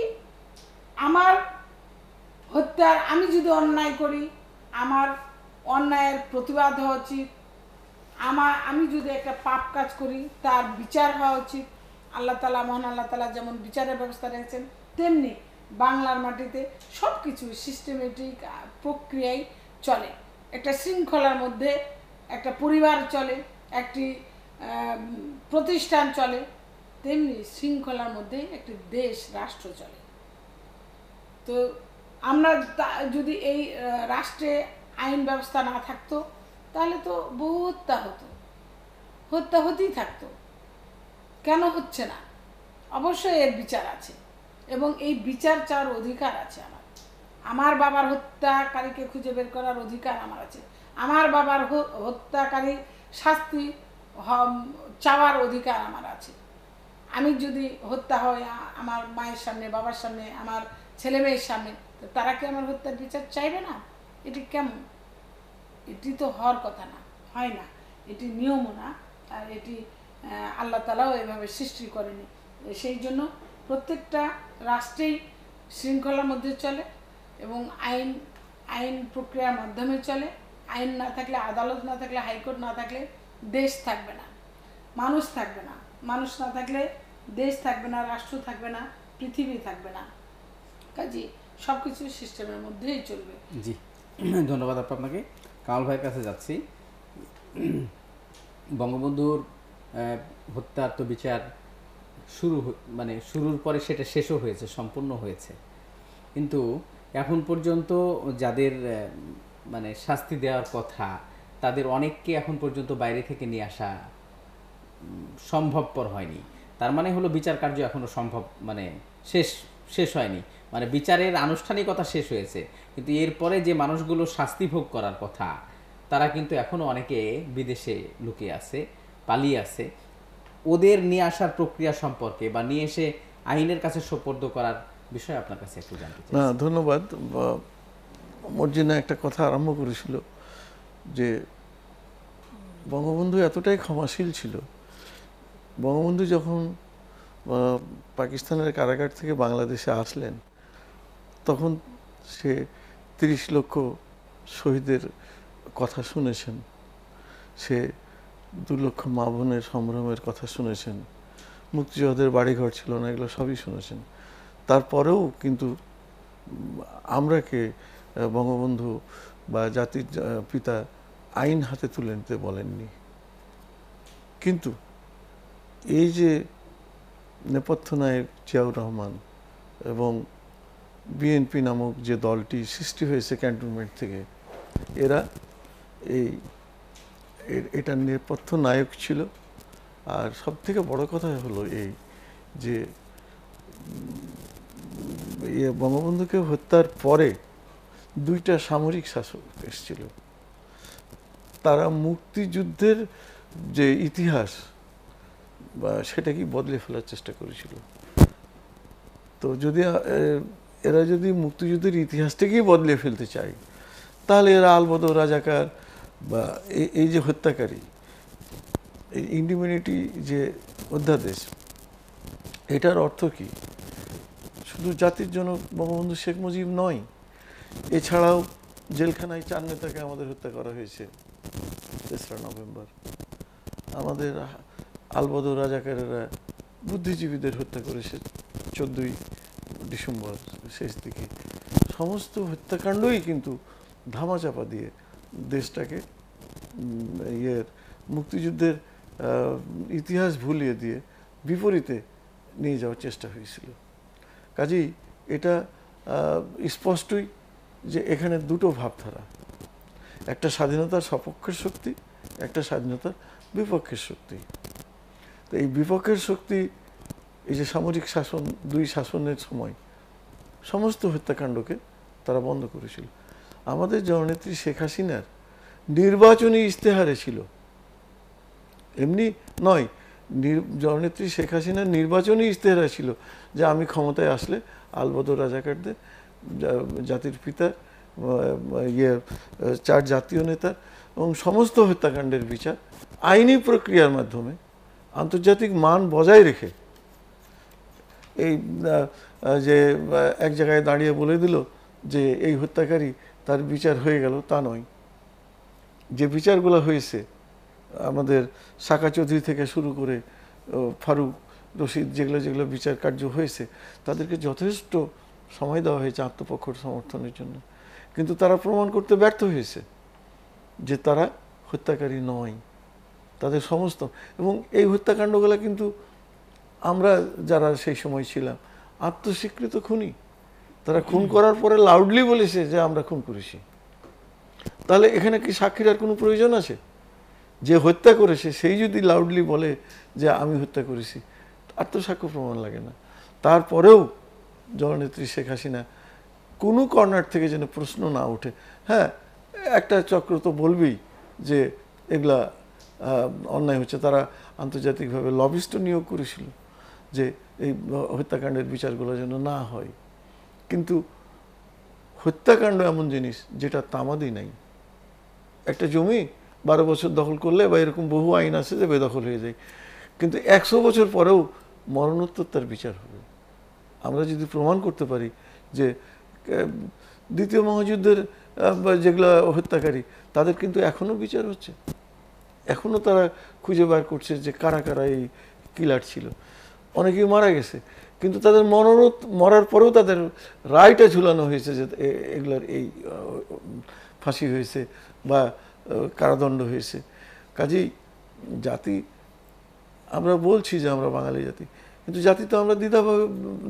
আমার হত্যার আমি যদি অন্যায় করি আমার অন্যায়ের প্রতিবাদ হওয়া উচিত আমার আমি যদি একটা পাপ কাজ করি তার বিচার হওয়া উচিত আল্লাহ তালা মহান আল্লাহ তালা যেমন বিচারের ব্যবস্থা রেখেছেন তেমনি বাংলার মাটিতে সব কিছু সিস্টেমেটিক প্রক্রিয়ায় চলে একটা শৃঙ্খলার মধ্যে একটা পরিবার চলে একটি প্রতিষ্ঠান চলে তেমনি শৃঙ্খলার মধ্যে একটি দেশ রাষ্ট্র চলে তো আমরা যদি এই রাষ্ট্রে আইন ব্যবস্থা না থাকতো তাহলে তো বহু হত্যা হতো হত্যা হতেই থাকতো কেন হচ্ছে না অবশ্যই এর বিচার আছে এবং এই বিচার চাওয়ার অধিকার আছে আমার আমার বাবার হত্যাকারীকে খুঁজে বের করার অধিকার আমার আছে আমার বাবার হত্যাকারী শাস্তি চাওয়ার অধিকার আমার আছে আমি যদি হত্যা হয় আমার মায়ের সামনে বাবার সামনে আমার ছেলে মেয়ের সামনে তারা কি আমার হত্যার বিচার চাইবে না এটি কেমন এটি তো হওয়ার কথা না হয় না এটি নিয়মও না আর এটি আল্লাহ তালাও এভাবে সৃষ্টি করেনি সেই জন্য প্রত্যেকটা রাষ্ট্রেই শৃঙ্খলার মধ্যে চলে এবং আইন আইন প্রক্রিয়ার মাধ্যমে চলে আইন না থাকলে আদালত না থাকলে হাইকোর্ট না থাকলে দেশ থাকবে না মানুষ থাকবে না মানুষ না থাকলে দেশ থাকবে না রাষ্ট্র থাকবে না পৃথিবী থাকবে না কাজে সব কিছু সিস্টেমের মধ্যেই চলবে জি ধন্যবাদ আপনাকে কামাল ভাইয়ের কাছে যাচ্ছি বঙ্গবন্ধুর হত্যার তো বিচার শুরু মানে শুরুর পরে সেটা শেষও হয়েছে সম্পূর্ণ হয়েছে কিন্তু এখন পর্যন্ত যাদের মানে শাস্তি দেওয়ার কথা তাদের অনেককে এখন পর্যন্ত বাইরে থেকে নিয়ে আসা সম্ভবপর হয়নি তার মানে হলো বিচার কার্য এখনও সম্ভব মানে শেষ শেষ হয়নি মানে বিচারের আনুষ্ঠানিকতা শেষ হয়েছে কিন্তু এরপরে যে মানুষগুলো শাস্তি ভোগ করার কথা তারা কিন্তু এখনও অনেকে বিদেশে লুকিয়ে আছে পালিয়ে আছে ওদের নিয়ে আসার প্রক্রিয়া সম্পর্কে বা নিয়ে এসে আইনের কাছে সোপর্দ করার বিষয়ে আপনার কাছে একটু জানতে না ধন্যবাদ মর্জিনা একটা কথা আরম্ভ করেছিল যে বঙ্গবন্ধু এতটাই ক্ষমাশীল ছিল বঙ্গবন্ধু যখন পাকিস্তানের কারাগার থেকে বাংলাদেশে আসলেন তখন সে তিরিশ লক্ষ শহীদের কথা শুনেছেন সে দুর্লক্ষ মাবনের সম্ভ্রমের কথা শুনেছেন মুক্তিযোদ্ধাদের বাড়িঘর ছিল না এগুলো সবই শুনেছেন তারপরেও কিন্তু আমরাকে বঙ্গবন্ধু বা জাতির পিতা আইন হাতে তুলে নিতে বলেননি কিন্তু এই যে নেপথ্য নায়ক জিয়াউর রহমান এবং বিএনপি নামক যে দলটি সৃষ্টি হয়েছে ক্যান্টনমেন্ট থেকে এরা এই এটা নেপথ্য নায়ক ছিল আর সব থেকে বড় কথা হলো এই যে ইয়ে বঙ্গবন্ধুকে হত্যার পরে দুইটা সামরিক শাসক এসেছিল তারা মুক্তিযুদ্ধের যে ইতিহাস বা সেটা কি বদলে ফেলার চেষ্টা করেছিল তো যদি এরা যদি মুক্তিযুদ্ধের ইতিহাসটাকেই বদলে ফেলতে চায় তাহলে এরা আলবদর রাজাকার বা এই যে হত্যাকারী এই ইন্ডিমিউনিটি যে অধ্যাদেশ এটার অর্থ কি শুধু জাতির জন্য বঙ্গবন্ধু শেখ মুজিব নয় এছাড়াও জেলখানায় চার নেতাকে আমাদের হত্যা করা হয়েছে তেসরা নভেম্বর আমাদের আলবদর রাজাকারেরা বুদ্ধিজীবীদের হত্যা করেছে চোদ্দই ডিসেম্বর শেষ দিকে সমস্ত হত্যাকাণ্ডই কিন্তু ধামাচাপা দিয়ে দেশটাকে ইয়ের মুক্তিযুদ্ধের ইতিহাস ভুলিয়ে দিয়ে বিপরীতে নিয়ে যাওয়ার চেষ্টা হয়েছিল কাজেই এটা স্পষ্টই যে এখানে দুটো ভাবধারা একটা স্বাধীনতার সপক্ষের শক্তি একটা স্বাধীনতার বিপক্ষের শক্তি তো এই বিপক্ষের শক্তি এই যে সামরিক শাসন দুই শাসনের সময় সমস্ত হত্যাকাণ্ডকে তারা বন্ধ করেছিল আমাদের জননেত্রী শেখ হাসিনার নির্বাচনী ইশতেহারে ছিল এমনি নয় জননেত্রী শেখ হাসিনার নির্বাচনী ইশতেহারা ছিল যে আমি ক্ষমতায় আসলে আলবদর রাজাকারদের জাতির পিতা ইয়ে চার জাতীয় নেতা এবং সমস্ত হত্যাকাণ্ডের বিচার আইনি প্রক্রিয়ার মাধ্যমে আন্তর্জাতিক মান বজায় রেখে এই যে এক জায়গায় দাঁড়িয়ে বলে দিল যে এই হত্যাকারী তার বিচার হয়ে গেল তা নয় যে বিচারগুলো হয়েছে আমাদের শাখা চৌধুরী থেকে শুরু করে ফারুক রশিদ যেগুলো যেগুলো বিচার কার্য হয়েছে তাদেরকে যথেষ্ট সময় দেওয়া হয়েছে আত্মপক্ষর সমর্থনের জন্য কিন্তু তারা প্রমাণ করতে ব্যর্থ হয়েছে যে তারা হত্যাকারী নয় তাদের সমস্ত এবং এই হত্যাকাণ্ডগুলো কিন্তু আমরা যারা সেই সময় ছিলাম আত্মস্বীকৃত খুনি তারা খুন করার পরে লাউডলি বলেছে যে আমরা খুন করেছি তাহলে এখানে কি সাক্ষীর আর কোনো প্রয়োজন আছে যে হত্যা করেছে সেই যদি লাউডলি বলে যে আমি হত্যা করেছি আর তো সাক্ষ্য প্রমাণ লাগে না তারপরেও জননেত্রী শেখ হাসিনা কোনো কর্নার থেকে যেন প্রশ্ন না ওঠে হ্যাঁ একটা চক্র তো বলবেই যে এগুলা অন্যায় হচ্ছে তারা আন্তর্জাতিকভাবে লবিস্ট নিয়োগ করেছিল যে এই হত্যাকাণ্ডের বিচারগুলো যেন না হয় কিন্তু হত্যাকাণ্ড এমন জিনিস যেটা তামাদি নাই একটা জমি বারো বছর দখল করলে বা এরকম বহু আইন আছে যে বেদখল হয়ে যায় কিন্তু একশো বছর পরেও মরণোত্তর তার বিচার হবে আমরা যদি প্রমাণ করতে পারি যে দ্বিতীয় মহাযুদ্ধের যেগুলো হত্যাকারী তাদের কিন্তু এখনও বিচার হচ্ছে এখনও তারা খুঁজে বার করছে যে কারা কারা এই কিলার ছিল অনেকেই মারা গেছে কিন্তু তাদের মনোরোধ মরার পরেও তাদের রায়টা ঝুলানো হয়েছে যে এগুলোর এই ফাঁসি হয়েছে বা কারাদণ্ড হয়েছে কাজেই জাতি আমরা বলছি যে আমরা বাঙালি জাতি কিন্তু জাতি তো আমরা দ্বিধা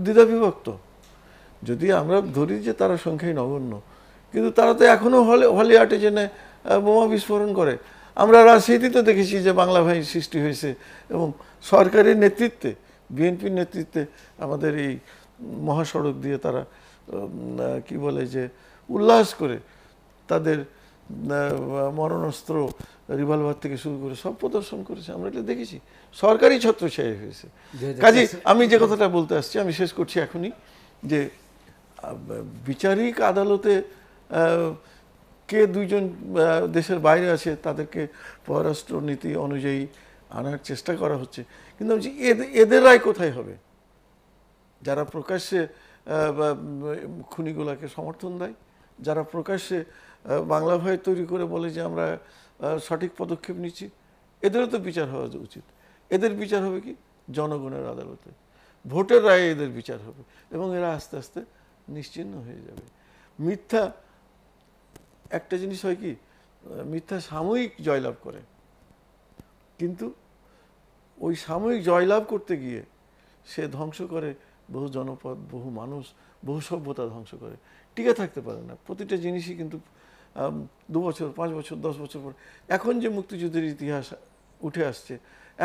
দ্বিধা বিভক্ত যদি আমরা ধরি যে তারা সংখ্যায় নগণ্য কিন্তু তারা তো এখনও হলে হলি আর্টে জেনে বোমা বিস্ফোরণ করে আমরা রাজনীতিতে দেখেছি যে বাংলা ভাই সৃষ্টি হয়েছে এবং সরকারের নেতৃত্বে বিএনপির নেতৃত্বে আমাদের এই মহাসড়ক দিয়ে তারা কি বলে যে উল্লাস করে তাদের মরণস্ত্র রিভলভার থেকে শুরু করে সব প্রদর্শন করেছে আমরা এটা দেখেছি সরকারি ছাত্রছায়ী হয়েছে কাজে আমি যে কথাটা বলতে আসছি আমি শেষ করছি এখনই যে বিচারিক আদালতে কে দুইজন দেশের বাইরে আছে তাদেরকে পররাষ্ট্র নীতি অনুযায়ী আনার চেষ্টা করা হচ্ছে কিন্তু আমি এদের রায় কোথায় হবে যারা প্রকাশ্যে খুনিগুলাকে সমর্থন দেয় যারা প্রকাশ্যে বাংলা ভয় তৈরি করে বলে যে আমরা সঠিক পদক্ষেপ নিচ্ছি এদেরও তো বিচার হওয়া উচিত এদের বিচার হবে কি জনগণের আদালতে ভোটের রায়ে এদের বিচার হবে এবং এরা আস্তে আস্তে নিশ্চিন্ন হয়ে যাবে মিথ্যা একটা জিনিস হয় কি মিথ্যা সাময়িক জয়লাভ করে কিন্তু ওই সাময়িক জয়লাভ করতে গিয়ে সে ধ্বংস করে বহু জনপদ বহু মানুষ বহু সভ্যতা ধ্বংস করে টিকে থাকতে পারে না প্রতিটা জিনিসই কিন্তু দু বছর পাঁচ বছর দশ বছর পর এখন যে মুক্তিযুদ্ধের ইতিহাস উঠে আসছে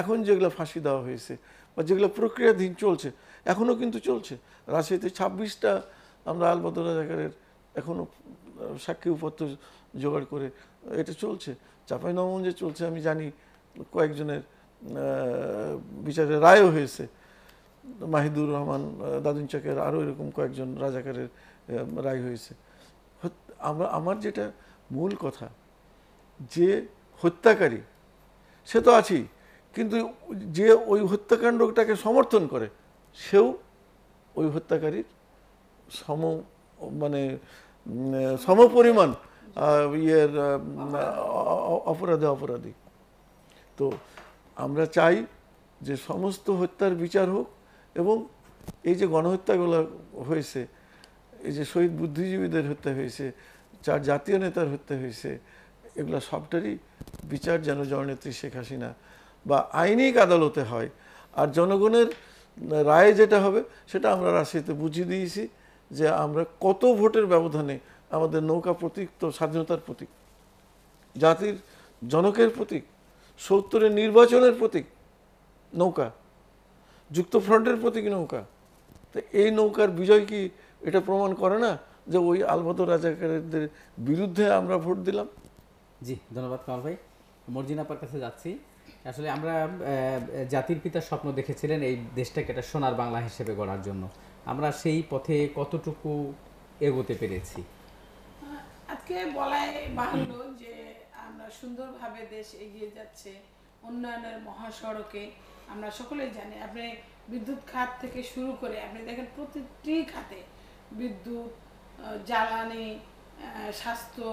এখন যেগুলো ফাঁসি দেওয়া হয়েছে বা যেগুলো প্রক্রিয়াধীন চলছে এখনও কিন্তু চলছে রাজশাহীতে ছাব্বিশটা আমরা আলবদরা জাকারের এখনও সাক্ষী উপত্য জোগাড় করে এটা চলছে চাপাই নবমঞ্জে চলছে আমি জানি কয়েকজনের বিচারের রায়ও হয়েছে মাহিদুর রহমান দাদুন চাকের আরও এরকম কয়েকজন রাজাকারের রায় হয়েছে আমরা আমার যেটা মূল কথা যে হত্যাকারী সে তো আছেই কিন্তু যে ওই হত্যাকাণ্ডটাকে সমর্থন করে সেও ওই হত্যাকারীর সম মানে সমপরিমাণ ইয়ের অপরাধে অপরাধী তো আমরা চাই যে সমস্ত হত্যার বিচার হোক এবং এই যে গণহত্যাগুলো হয়েছে এই যে শহীদ বুদ্ধিজীবীদের হত্যা হয়েছে চার জাতীয় নেতার হত্যা হয়েছে এগুলো সবটারই বিচার যেন জননেত্রী শেখ হাসিনা বা আইনিক আদালতে হয় আর জনগণের রায় যেটা হবে সেটা আমরা রাশিতে বুঝিয়ে দিয়েছি যে আমরা কত ভোটের ব্যবধানে আমাদের নৌকা প্রতীক তো স্বাধীনতার প্রতীক জাতির জনকের প্রতীক সত্তরের নির্বাচনের প্রতীক নৌকা যুক্তফ্রন্টের প্রতীক নৌকা তো এই নৌকার বিজয় কি এটা প্রমাণ করে না যে ওই আলবদ রাজাকারদের বিরুদ্ধে আমরা ভোট দিলাম জি ধন্যবাদ কমল ভাই মর্জিন আপার কাছে যাচ্ছি আসলে আমরা জাতির পিতার স্বপ্ন দেখেছিলেন এই দেশটাকে একটা সোনার বাংলা হিসেবে গড়ার জন্য আমরা সেই পথে কতটুকু এগোতে পেরেছি আজকে বলাই বাহুল্য যে সুন্দরভাবে দেশ এগিয়ে যাচ্ছে উন্নয়নের মহাসড়কে আমরা সকলেই জানি আপনি বিদ্যুৎ খাত থেকে শুরু করে আপনি দেখেন প্রতিটি খাতে বিদ্যুৎ জ্বালানি স্বাস্থ্য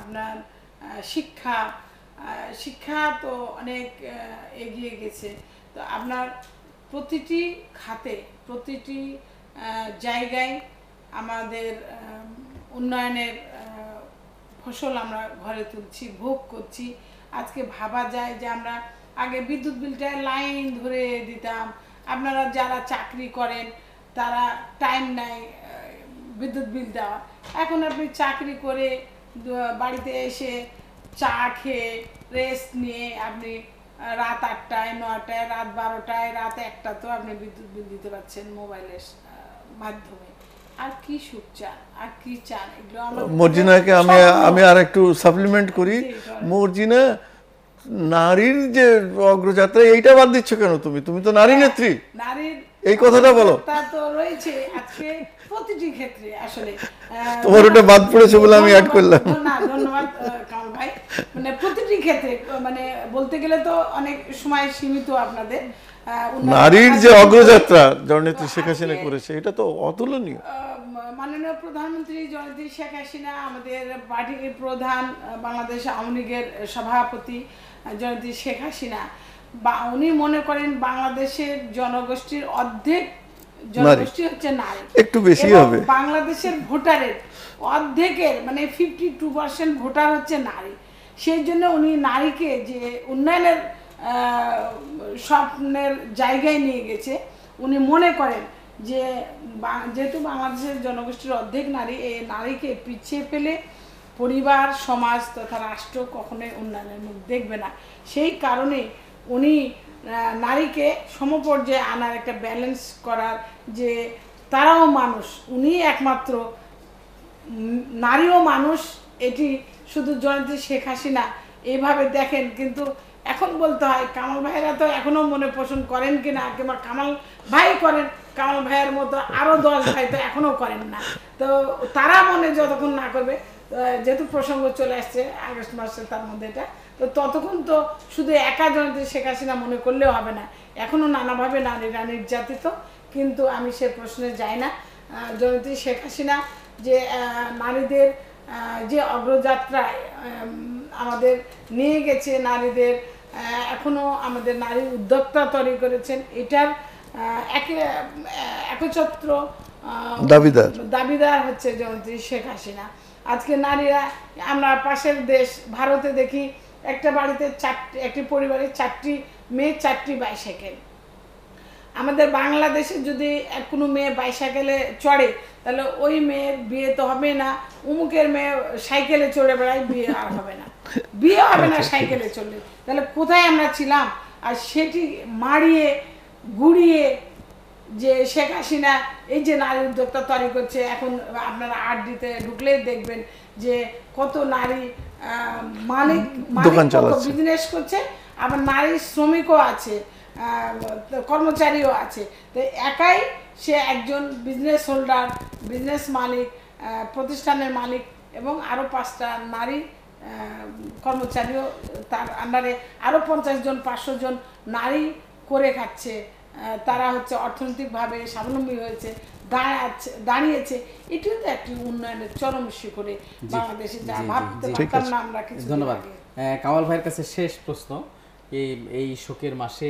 আপনার শিক্ষা শিক্ষা তো অনেক এগিয়ে গেছে তো আপনার প্রতিটি খাতে প্রতিটি জায়গায় আমাদের উন্নয়নের ফসল আমরা ঘরে তুলছি ভোগ করছি আজকে ভাবা যায় যে আমরা আগে বিদ্যুৎ বিলটায় লাইন ধরে দিতাম আপনারা যারা চাকরি করেন তারা টাইম নাই বিদ্যুৎ বিল দেওয়া এখন আপনি চাকরি করে বাড়িতে এসে চা খেয়ে রেস্ট নিয়ে আপনি রাত আটটায় নটায় রাত বারোটায় রাত একটা তো আপনি বিদ্যুৎ বিল দিতে পারছেন মোবাইলের মাধ্যমে মর্জিনাকে আমি আমি আর একটু সাপ্লিমেন্ট করি মর্জিনা নারীর যে অগ্রযাত্রা এইটা বাদ দিচ্ছ কেন তুমি তুমি তো নারী হ্যাঁ, নেত্রী এই কথাটা বলো তোমার ওটা বাদ পড়েছে বলে আমি অ্যাড করলাম মানে, মানে বলতে গেলে তো অনেক সময় সীমিত আপনাদের নারীর যে অগ্রযাত্রা জননেত্রী শেখ হাসিনা করেছে এটা তো অতুলনীয় মাননীয় প্রধানমন্ত্রী জয়ন্তী শেখ হাসিনা আমাদের পার্টির প্রধান বাংলাদেশ আওয়ামী লীগের সভাপতি জয়ন্তী শেখ হাসিনা বা উনি মনে করেন বাংলাদেশের জনগোষ্ঠীর অর্ধেক জনগোষ্ঠী হচ্ছে নারী একটু বেশি হবে বাংলাদেশের ভোটারের অর্ধেকের মানে ফিফটি টু পার্সেন্ট ভোটার হচ্ছে নারী সেই জন্য উনি নারীকে যে উন্নয়নের স্বপ্নের জায়গায় নিয়ে গেছে উনি মনে করেন যে যেহেতু বাংলাদেশের জনগোষ্ঠীর অর্ধেক নারী এই নারীকে পিছিয়ে ফেলে পরিবার সমাজ তথা রাষ্ট্র কখনোই উন্নয়নের মুখ দেখবে না সেই কারণে উনি নারীকে সমপর্যায়ে আনার একটা ব্যালেন্স করার যে তারাও মানুষ উনি একমাত্র নারীও মানুষ এটি শুধু জয়ন্তী শেখ হাসিনা এইভাবে দেখেন কিন্তু এখন বলতে হয় কামাল ভাইরা তো এখনও মনে পোষণ করেন কিনা কিংবা কামাল ভাই করেন কামাল ভাইয়ের মতো আরও দশ ভাই তো এখনও করেন না তো তারা মনে যতক্ষণ না করবে যেহেতু প্রসঙ্গ চলে আসছে আগস্ট মাসে তার মধ্যে এটা তো ততক্ষণ তো শুধু একা জনতে শেখ হাসিনা মনে করলেও হবে না এখনও নানাভাবে নারীরা নির্যাতিত কিন্তু আমি সে প্রশ্নে যাই না জনতী শেখ হাসিনা যে নারীদের যে অগ্রযাত্রায় আমাদের নিয়ে গেছে নারীদের এখনো আমাদের নারী উদ্যোক্তা তৈরি করেছেন এটার একচ্ছত্র দাবিদার দাবিদার হচ্ছে জয়ন্তী শেখ হাসিনা আজকে নারীরা আমরা পাশের দেশ ভারতে দেখি একটা বাড়িতে চারটি একটি পরিবারে চারটি মেয়ে চারটি বাইসাইকেল আমাদের বাংলাদেশে যদি কোনো মেয়ে বাইসাইকেলে চড়ে তাহলে ওই মেয়ের বিয়ে তো হবে না উমুকের মেয়ে সাইকেলে চড়ে বেড়ায় বিয়ে আর হবে না বিয়ে হবে না আচ্ছা, সাইকেলে চললে তাহলে কোথায় আমরা ছিলাম আর সেটি মারিয়ে ঘুরিয়ে যে শেখ হাসিনা এই যে নারী উদ্যোক্তা তৈরি করছে এখন আপনারা আট দিতে ঢুকলে দেখবেন যে কত নারী মালিক বিজনেস করছে আবার নারী শ্রমিকও আছে কর্মচারীও আছে তো একাই সে একজন বিজনেস হোল্ডার বিজনেস মালিক প্রতিষ্ঠানের মালিক এবং আরও পাঁচটা নারী কর্মচারীও তার আন্ডারে আরও পঞ্চাশ জন পাঁচশো জন নারী করে খাচ্ছে তারা হচ্ছে অর্থনৈতিকভাবে স্বাবলম্বী হয়েছে দাঁড়াচ্ছে দাঁড়িয়েছে এটিও তো একটি উন্নয়নের চরম শিখরে বাংলাদেশে যা ভাবতে পারতাম না আমরা কিছু ধন্যবাদ কামাল ভাইয়ের কাছে শেষ প্রশ্ন এই এই শোকের মাসে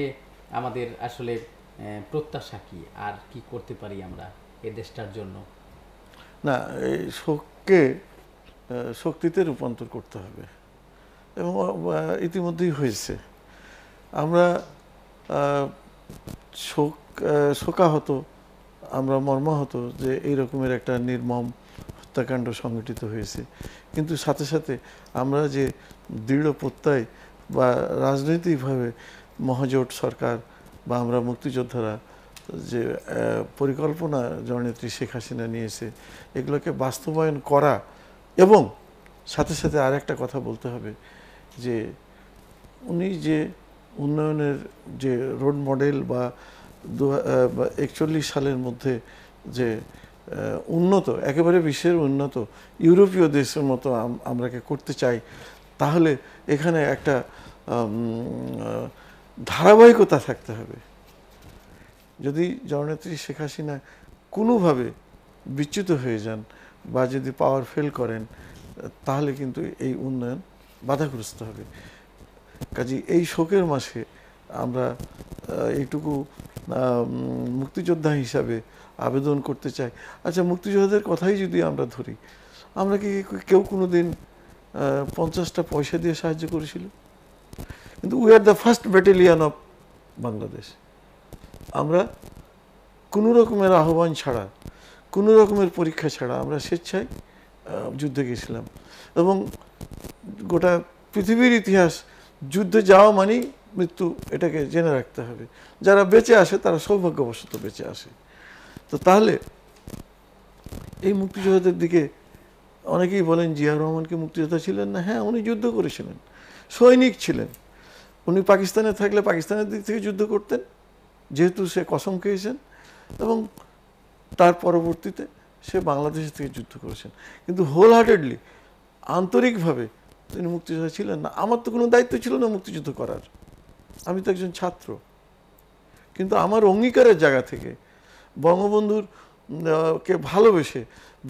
আমাদের আসলে প্রত্যাশা কি আর কি করতে পারি আমরা এ দেশটার জন্য না এই শোককে শক্তিতে রূপান্তর করতে হবে এবং ইতিমধ্যেই হয়েছে আমরা শোক শোকাহত আমরা মর্মাহত যে এই রকমের একটা নির্মম হত্যাকাণ্ড সংগঠিত হয়েছে কিন্তু সাথে সাথে আমরা যে দৃঢ় প্রত্যয় বা রাজনৈতিকভাবে মহাজোট সরকার বা আমরা মুক্তিযোদ্ধারা যে পরিকল্পনা জননেত্রী শেখ হাসিনা নিয়েছে এগুলোকে বাস্তবায়ন করা এবং সাথে সাথে আর একটা কথা বলতে হবে যে উনি যে উন্নয়নের যে রোড মডেল বা দু একচল্লিশ সালের মধ্যে যে উন্নত একেবারে বিশ্বের উন্নত ইউরোপীয় দেশের মতো আমরাকে করতে চাই তাহলে এখানে একটা ধারাবাহিকতা থাকতে হবে যদি জননেত্রী শেখ হাসিনা কোনোভাবে বিচ্যুত হয়ে যান বা যদি পাওয়ার ফেল করেন তাহলে কিন্তু এই উন্নয়ন বাধাগ্রস্ত হবে কাজে এই শোকের মাসে আমরা এইটুকু মুক্তিযোদ্ধা হিসাবে আবেদন করতে চাই আচ্ছা মুক্তিযোদ্ধাদের কথাই যদি আমরা ধরি আমরা কি কেউ কোনো দিন পঞ্চাশটা পয়সা দিয়ে সাহায্য করেছিল কিন্তু we are the first battalion of Bangladesh আমরা কোনো রকমের আহ্বান ছাড়া কোনো রকমের পরীক্ষা ছাড়া আমরা স্বেচ্ছায় যুদ্ধে গেছিলাম এবং গোটা পৃথিবীর ইতিহাস যুদ্ধে যাওয়া মানেই মৃত্যু এটাকে জেনে রাখতে হবে যারা বেঁচে আসে তারা সৌভাগ্যবশত বেঁচে আসে তো তাহলে এই মুক্তিযোদ্ধাদের দিকে অনেকেই বলেন জিয়া রহমান কি মুক্তিযোদ্ধা ছিলেন না হ্যাঁ উনি যুদ্ধ করেছিলেন সৈনিক ছিলেন উনি পাকিস্তানে থাকলে পাকিস্তানের দিক থেকে যুদ্ধ করতেন যেহেতু সে কসম খেয়েছেন এবং তার পরবর্তীতে সে বাংলাদেশ থেকে যুদ্ধ করেছেন কিন্তু হোল হার্টেডলি আন্তরিকভাবে তিনি মুক্তিযোদ্ধা ছিলেন না আমার তো কোনো দায়িত্ব ছিল না মুক্তিযুদ্ধ করার আমি তো একজন ছাত্র কিন্তু আমার অঙ্গীকারের জায়গা থেকে বঙ্গবন্ধুর কে ভালোবেসে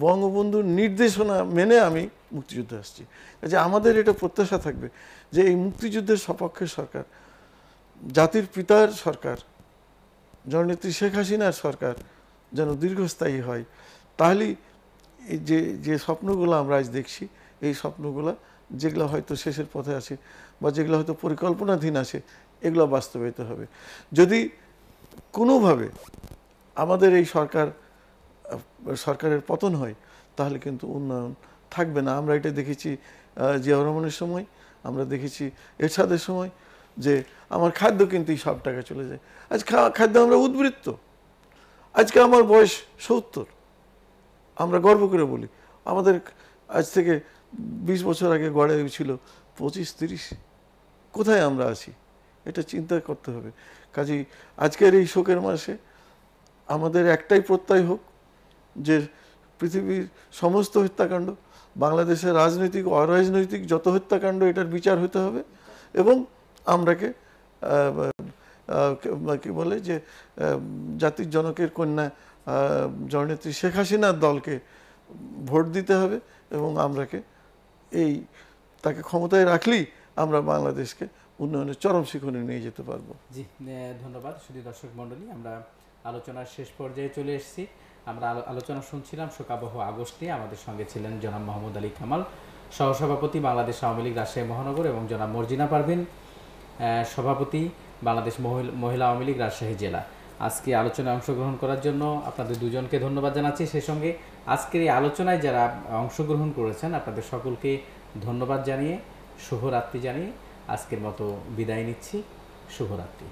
বঙ্গবন্ধুর নির্দেশনা মেনে আমি মুক্তিযুদ্ধে আসছি যে আমাদের এটা প্রত্যাশা থাকবে যে এই মুক্তিযুদ্ধের সপক্ষের সরকার জাতির পিতার সরকার জননেত্রী শেখ হাসিনার সরকার যেন দীর্ঘস্থায়ী হয় তাহলেই যে যে স্বপ্নগুলো আমরা আজ দেখছি এই স্বপ্নগুলো যেগুলো হয়তো শেষের পথে আছে বা যেগুলো হয়তো পরিকল্পনাধীন আছে এগুলো বাস্তবায়িত হবে যদি কোনোভাবে আমাদের এই সরকার সরকারের পতন হয় তাহলে কিন্তু উন্নয়ন থাকবে না আমরা এটা দেখেছি জিয়া রহমানের সময় আমরা দেখেছি এরশাদের সময় যে আমার খাদ্য কিন্তু সব টাকা চলে যায় আজ খাদ্য আমরা উদ্বৃত্ত আজকে আমার বয়স সত্তর আমরা গর্ব করে বলি আমাদের আজ থেকে বিশ বছর আগে গড়ে ছিল পঁচিশ তিরিশ কোথায় আমরা আছি এটা চিন্তা করতে হবে কাজেই আজকের এই শোকের মাসে আমাদের একটাই প্রত্যয় হোক যে পৃথিবীর সমস্ত হত্যাকাণ্ড বাংলাদেশের রাজনৈতিক অরাজনৈতিক যত হত্যাকাণ্ড এটার বিচার হতে হবে এবং আমরাকে কি বলে যে জাতির জনকের কন্যা জননেত্রী শেখ হাসিনার দলকে ভোট দিতে হবে এবং আমরাকে এই তাকে ক্ষমতায় রাখলি আমরা বাংলাদেশকে উন্নয়নের চরম শিখরে নিয়ে যেতে পারবো জি ধন্যবাদ শুধু দর্শক মণ্ডলী আমরা আলোচনার শেষ পর্যায়ে চলে এসেছি আমরা আলোচনা শুনছিলাম শোকাবহ আগস্টে আমাদের সঙ্গে ছিলেন জনাব মোহাম্মদ আলী কামাল সহসভাপতি বাংলাদেশ আওয়ামী লীগ রাজশাহী মহানগর এবং জনাব মর্জিনা পারভিন সভাপতি বাংলাদেশ মহিলা আওয়ামী লীগ রাজশাহী জেলা আজকে আলোচনায় অংশগ্রহণ করার জন্য আপনাদের দুজনকে ধন্যবাদ জানাচ্ছি সেই সঙ্গে আজকের এই আলোচনায় যারা অংশগ্রহণ করেছেন আপনাদের সকলকে ধন্যবাদ জানিয়ে শুভরাত্রি জানিয়ে আজকের মতো বিদায় নিচ্ছি শুভরাত্রি